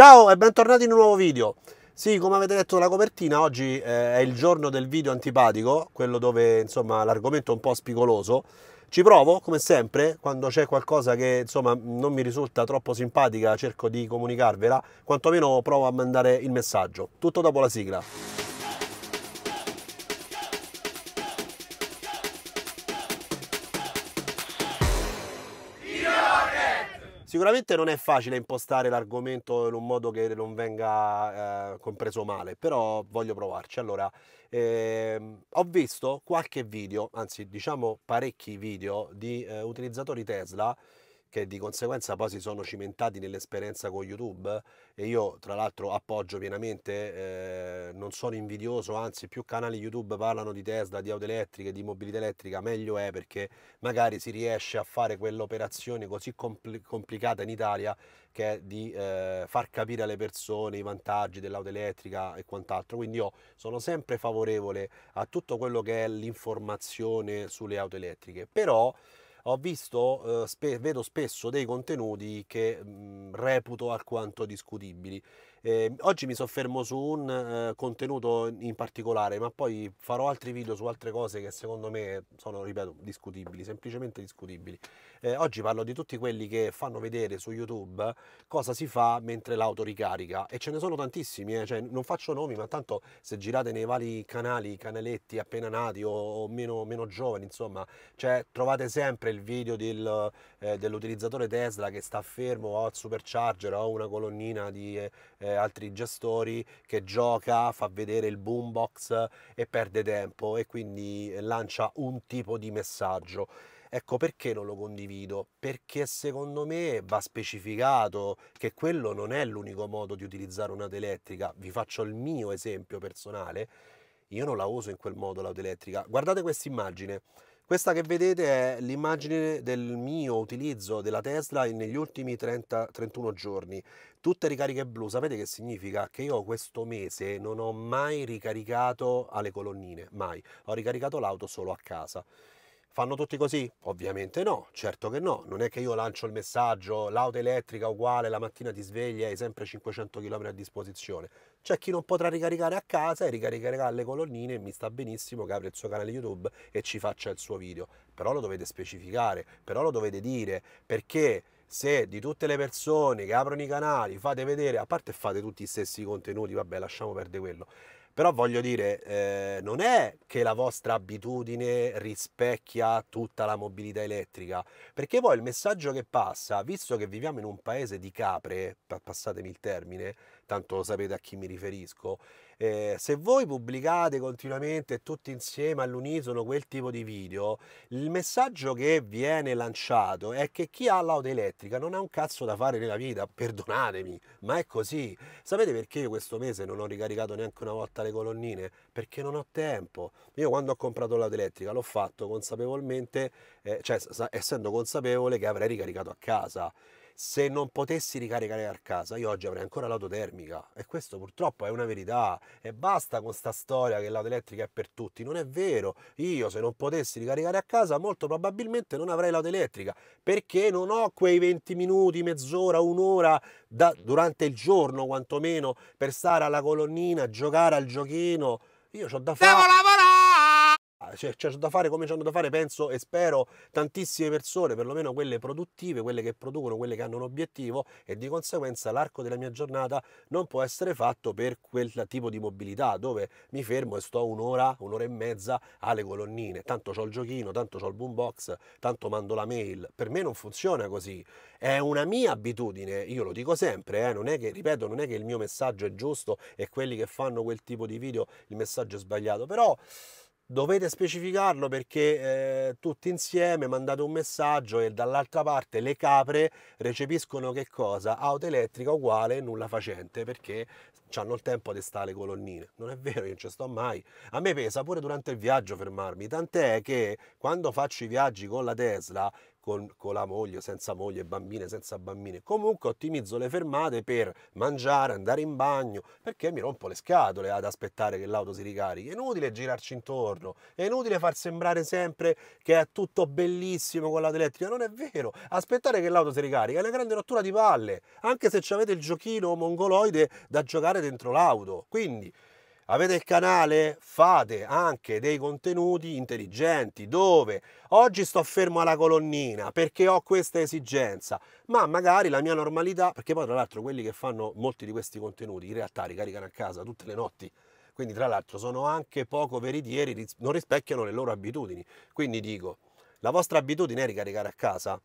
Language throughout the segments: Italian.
Ciao e bentornati in un nuovo video. Sì, come avete detto dalla copertina, oggi eh, è il giorno del video antipatico, quello dove insomma l'argomento è un po' spigoloso. Ci provo, come sempre, quando c'è qualcosa che insomma non mi risulta troppo simpatica, cerco di comunicarvela, quantomeno provo a mandare il messaggio. Tutto dopo la sigla. Sicuramente non è facile impostare l'argomento in un modo che non venga eh, compreso male, però voglio provarci. Allora, ehm, ho visto qualche video, anzi diciamo parecchi video di eh, utilizzatori Tesla che di conseguenza poi si sono cimentati nell'esperienza con YouTube e io tra l'altro appoggio pienamente, eh, non sono invidioso, anzi più canali YouTube parlano di Tesla, di auto elettriche, di mobilità elettrica, meglio è perché magari si riesce a fare quell'operazione così compl complicata in Italia che è di eh, far capire alle persone i vantaggi dell'auto elettrica e quant'altro, quindi io sono sempre favorevole a tutto quello che è l'informazione sulle auto elettriche, però ho visto, eh, spe vedo spesso dei contenuti che mh, mm, reputo alquanto discutibili eh, oggi mi soffermo su un eh, contenuto in particolare, ma poi farò altri video su altre cose che secondo me sono, ripeto, discutibili, semplicemente discutibili. Eh, oggi parlo di tutti quelli che fanno vedere su YouTube cosa si fa mentre l'auto ricarica e ce ne sono tantissimi, eh, cioè, non faccio nomi, ma tanto se girate nei vari canali, canaletti appena nati o, o meno, meno, giovani, insomma, cioè, trovate sempre il video del eh, dell'utilizzatore Tesla che sta fermo o al supercharger o una colonnina di eh, eh altri gestori che gioca, fa vedere il boombox e perde tempo e quindi eh, lancia un tipo di messaggio. Ecco perché non lo condivido, perché secondo me va specificato che quello non è l'unico modo di utilizzare un'auto elettrica. Vi faccio il mio esempio personale, io non la uso in quel modo l'auto elettrica. Guardate questa immagine, questa che vedete è l'immagine del mio utilizzo della Tesla negli ultimi 30, 31 giorni. Tutte ricariche blu, sapete che significa? Che io questo mese non ho mai ricaricato alle colonnine, mai. Ho ricaricato l'auto solo a casa. Fanno tutti così? Ovviamente no, certo che no. Non è che io lancio il messaggio, l'auto elettrica uguale, la mattina ti svegli e hai sempre 500 km a disposizione. C'è chi non potrà ricaricare a casa e ricaricherà le colonnine e mi sta benissimo che apre il suo canale YouTube e ci faccia il suo video. Però lo dovete specificare, però lo dovete dire, perché se di tutte le persone che aprono i canali fate vedere, a parte fate tutti gli stessi contenuti, vabbè lasciamo perdere quello, però voglio dire, eh, non è che la vostra abitudine rispecchia tutta la mobilità elettrica, perché poi il messaggio che passa, visto che viviamo in un paese di capre, passatemi il termine, tanto lo sapete a chi mi riferisco, eh, se voi pubblicate continuamente tutti insieme all'unisono quel tipo di video, il messaggio che viene lanciato è che chi ha l'auto elettrica non ha un cazzo da fare nella vita, perdonatemi, ma è così. Sapete perché io questo mese non ho ricaricato neanche una volta le colonnine? Perché non ho tempo. Io quando ho comprato l'auto elettrica l'ho fatto consapevolmente, eh, cioè essendo consapevole che avrei ricaricato a casa se non potessi ricaricare a casa, io oggi avrei ancora l'auto termica e questo purtroppo è una verità e basta con sta storia che l'auto elettrica è per tutti, non è vero. Io se non potessi ricaricare a casa, molto probabilmente non avrei l'auto elettrica perché non ho quei 20 minuti, mezz'ora, un'ora da, durante il giorno quantomeno per stare alla colonnina, giocare al giochino. Io ho da fare. Devo lavorare! fare, cioè, c'è da fare come c'hanno da fare, penso e spero, tantissime persone, perlomeno quelle produttive, quelle che producono, quelle che hanno un obiettivo e di conseguenza l'arco della mia giornata non può essere fatto per quel tipo di mobilità dove mi fermo e sto un'ora, un'ora e mezza alle colonnine, tanto ho il giochino, tanto ho il boombox, tanto mando la mail, per me non funziona così, è una mia abitudine, io lo dico sempre, eh, non è che, ripeto, non è che il mio messaggio è giusto e quelli che fanno quel tipo di video il messaggio è sbagliato, però dovete specificarlo perché eh, tutti insieme mandate un messaggio e dall'altra parte le capre recepiscono che cosa? Auto elettrica uguale nulla facente perché hanno il tempo di stare le colonnine. Non è vero, io non ci sto mai. A me pesa pure durante il viaggio fermarmi, tant'è che quando faccio i viaggi con la Tesla con, con la moglie, senza moglie, bambine, senza bambine. Comunque ottimizzo le fermate per mangiare, andare in bagno, perché mi rompo le scatole ad aspettare che l'auto si ricarichi. È inutile girarci intorno, è inutile far sembrare sempre che è tutto bellissimo con l'auto elettrica. Non è vero, aspettare che l'auto si ricarica è una grande rottura di palle, anche se avete il giochino mongoloide da giocare dentro l'auto. Quindi Avete il canale? Fate anche dei contenuti intelligenti dove oggi sto fermo alla colonnina perché ho questa esigenza, ma magari la mia normalità, perché poi tra l'altro quelli che fanno molti di questi contenuti in realtà ricaricano a casa tutte le notti, quindi tra l'altro sono anche poco veritieri, non rispecchiano le loro abitudini. Quindi dico, la vostra abitudine è ricaricare a casa?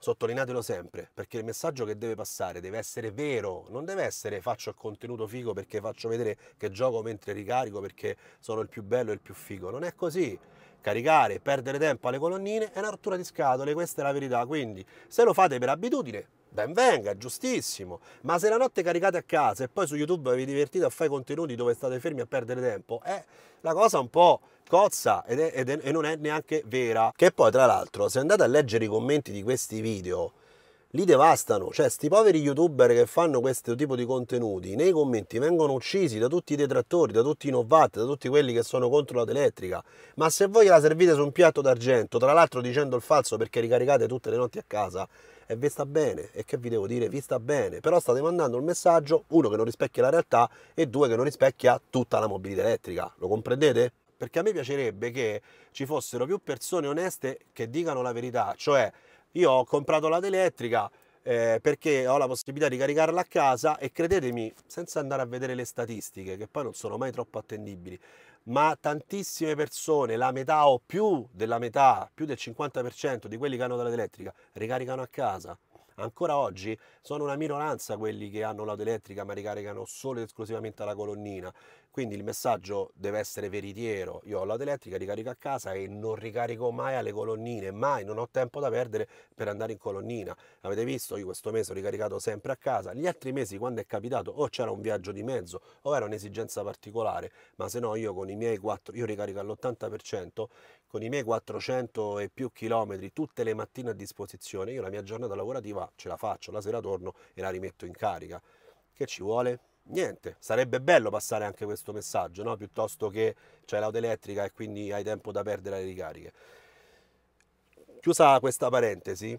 sottolineatelo sempre, perché il messaggio che deve passare deve essere vero, non deve essere faccio il contenuto figo perché faccio vedere che gioco mentre ricarico perché sono il più bello e il più figo, non è così. Caricare, perdere tempo alle colonnine è una rottura di scatole, questa è la verità, quindi se lo fate per abitudine ben venga, giustissimo. Ma se la notte caricate a casa e poi su YouTube vi divertite a fare contenuti dove state fermi a perdere tempo, eh, la cosa un po' cozza ed è, ed è, e non è neanche vera. Che poi, tra l'altro, se andate a leggere i commenti di questi video, li devastano, cioè sti poveri youtuber che fanno questo tipo di contenuti nei commenti vengono uccisi da tutti i detrattori, da tutti i novat, da tutti quelli che sono contro la teletrica, ma se voi la servite su un piatto d'argento, tra l'altro dicendo il falso perché ricaricate tutte le notti a casa, e vi sta bene, e che vi devo dire, vi sta bene, però state mandando un messaggio, uno che non rispecchia la realtà e due che non rispecchia tutta la mobilità elettrica, lo comprendete? Perché a me piacerebbe che ci fossero più persone oneste che dicano la verità, cioè io ho comprato la elettrica eh, perché ho la possibilità di caricarla a casa e credetemi, senza andare a vedere le statistiche, che poi non sono mai troppo attendibili, ma tantissime persone, la metà o più della metà, più del 50% di quelli che hanno la elettrica, ricaricano a casa. Ancora oggi sono una minoranza quelli che hanno l'auto elettrica ma ricaricano solo ed esclusivamente alla colonnina. Quindi il messaggio deve essere veritiero. Io ho l'auto elettrica, ricarico a casa e non ricarico mai alle colonnine, mai, non ho tempo da perdere per andare in colonnina. Avete visto? Io questo mese ho ricaricato sempre a casa. Gli altri mesi quando è capitato o c'era un viaggio di mezzo o era un'esigenza particolare, ma se no io con i miei 4, io ricarico all'80%, con i miei 400 e più chilometri tutte le mattine a disposizione, io la mia giornata lavorativa ce la faccio, la sera torno e la rimetto in carica. Che ci vuole? Niente, sarebbe bello passare anche questo messaggio, no? piuttosto che c'è l'auto elettrica e quindi hai tempo da perdere le ricariche. Chiusa questa parentesi,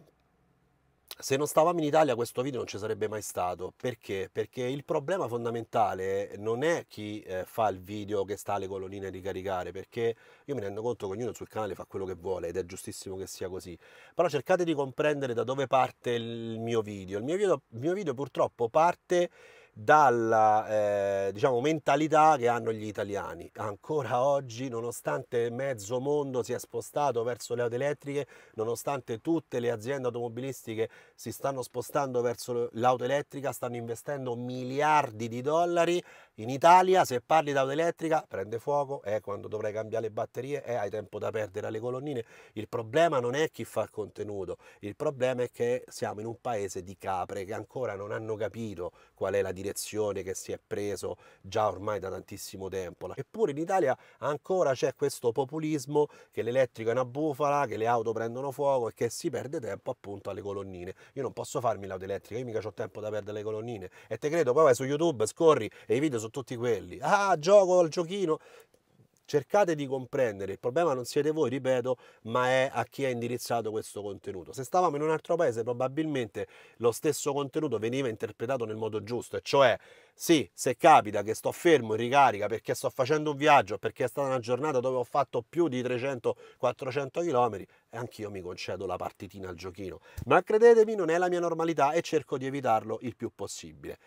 se non stavamo in Italia questo video non ci sarebbe mai stato, perché? Perché il problema fondamentale non è chi eh, fa il video che sta alle colonnine a ricaricare, perché io mi rendo conto che ognuno sul canale fa quello che vuole ed è giustissimo che sia così, però cercate di comprendere da dove parte il mio video. Il mio video, il mio video purtroppo parte dalla eh, diciamo, mentalità che hanno gli italiani. Ancora oggi, nonostante mezzo mondo si è spostato verso le auto elettriche, nonostante tutte le aziende automobilistiche si stanno spostando verso l'auto elettrica, stanno investendo miliardi di dollari. In Italia se parli di auto elettrica prende fuoco, eh, quando dovrai cambiare le batterie, eh, hai tempo da perdere alle colonnine. Il problema non è chi fa il contenuto, il problema è che siamo in un paese di capre che ancora non hanno capito qual è la direzione che si è preso già ormai da tantissimo tempo. Eppure in Italia ancora c'è questo populismo che l'elettrico è una bufala, che le auto prendono fuoco e che si perde tempo appunto alle colonnine io non posso farmi l'auto elettrica, io mica ho tempo da perdere le colonnine. E te credo, poi vai su YouTube, scorri e i video sono tutti quelli. Ah, gioco al giochino. Cercate di comprendere, il problema non siete voi, ripeto, ma è a chi è indirizzato questo contenuto. Se stavamo in un altro paese probabilmente lo stesso contenuto veniva interpretato nel modo giusto, e cioè sì, se capita che sto fermo in ricarica perché sto facendo un viaggio, perché è stata una giornata dove ho fatto più di 300-400 km, eh, anch'io mi concedo la partitina al giochino. Ma credetemi, non è la mia normalità e cerco di evitarlo il più possibile.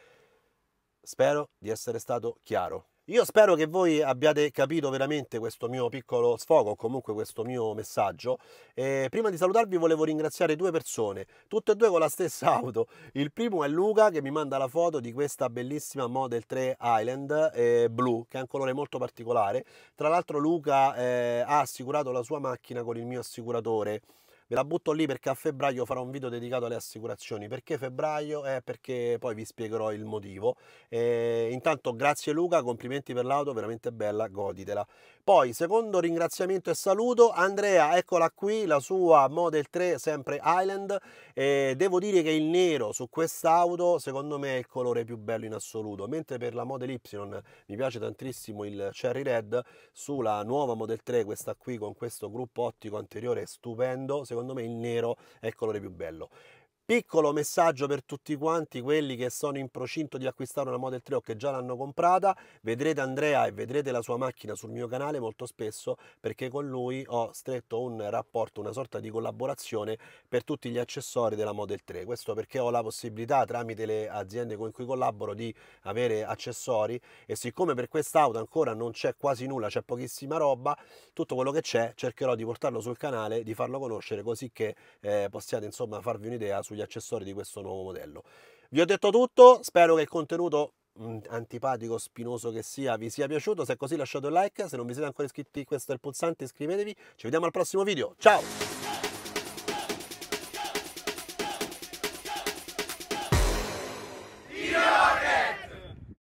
Spero di essere stato chiaro. Io spero che voi abbiate capito veramente questo mio piccolo sfogo, o comunque questo mio messaggio. E prima di salutarvi volevo ringraziare due persone, tutte e due con la stessa auto. Il primo è Luca che mi manda la foto di questa bellissima Model 3 Island eh, blu, che è un colore molto particolare. Tra l'altro Luca eh, ha assicurato la sua macchina con il mio assicuratore Ve la butto lì perché a febbraio farò un video dedicato alle assicurazioni. Perché febbraio? è eh, perché poi vi spiegherò il motivo. E eh, intanto grazie Luca, complimenti per l'auto, veramente bella, goditela. Poi, secondo ringraziamento e saluto, Andrea, eccola qui, la sua Model 3, sempre Island. E devo dire che il nero su quest'auto, secondo me, è il colore più bello in assoluto. Mentre per la Model Y mi piace tantissimo il Cherry Red, sulla nuova Model 3, questa qui con questo gruppo ottico anteriore stupendo, secondo me il nero è il colore più bello. Piccolo messaggio per tutti quanti quelli che sono in procinto di acquistare una Model 3 o che già l'hanno comprata, vedrete Andrea e vedrete la sua macchina sul mio canale molto spesso perché con lui ho stretto un rapporto, una sorta di collaborazione per tutti gli accessori della Model 3. Questo perché ho la possibilità tramite le aziende con cui collaboro di avere accessori e siccome per quest'auto ancora non c'è quasi nulla, c'è pochissima roba, tutto quello che c'è cercherò di portarlo sul canale, di farlo conoscere così che eh, possiate insomma farvi un'idea su sugli accessori di questo nuovo modello. Vi ho detto tutto, spero che il contenuto mm, antipatico, spinoso che sia, vi sia piaciuto. Se è così lasciate un like, se non vi siete ancora iscritti questo è il pulsante, iscrivetevi. Ci vediamo al prossimo video, ciao!